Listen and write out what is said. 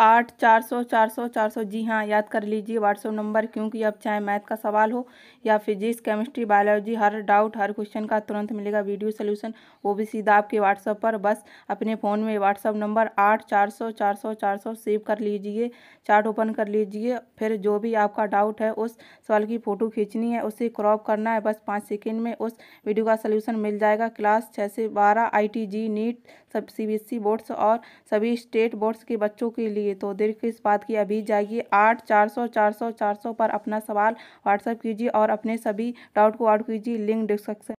आठ चार सौ चार सौ चार सौ जी हाँ याद कर लीजिए व्हाट्सअप नंबर क्योंकि अब चाहे मैथ का सवाल हो या फिजिक्स केमिस्ट्री बायोलॉजी हर डाउट हर क्वेश्चन का तुरंत मिलेगा वीडियो सोल्यूशन वो भी सीधा आपके व्हाट्सअप पर बस अपने फ़ोन में व्हाट्सअप नंबर आठ चार सौ चार सौ चार सौ सेव कर लीजिए चार्ट ओपन कर लीजिए फिर जो भी आपका डाउट है उस सवाल की फ़ोटो खींचनी है उसे क्रॉप करना है बस पाँच सेकेंड में उस वीडियो का सोल्यूशन मिल जाएगा क्लास छः से बारह आई टी जी नीट सब सीबीएसई बोर्ड्स e और सभी स्टेट बोर्ड्स के बच्चों के लिए तो देर किस बात की अभी जाइए आठ चार सौ चार सौ चार सौ पर अपना सवाल व्हाट्सअप कीजिए और अपने सभी डाउट को आउट कीजिए लिंक डिस्क्रिप्शन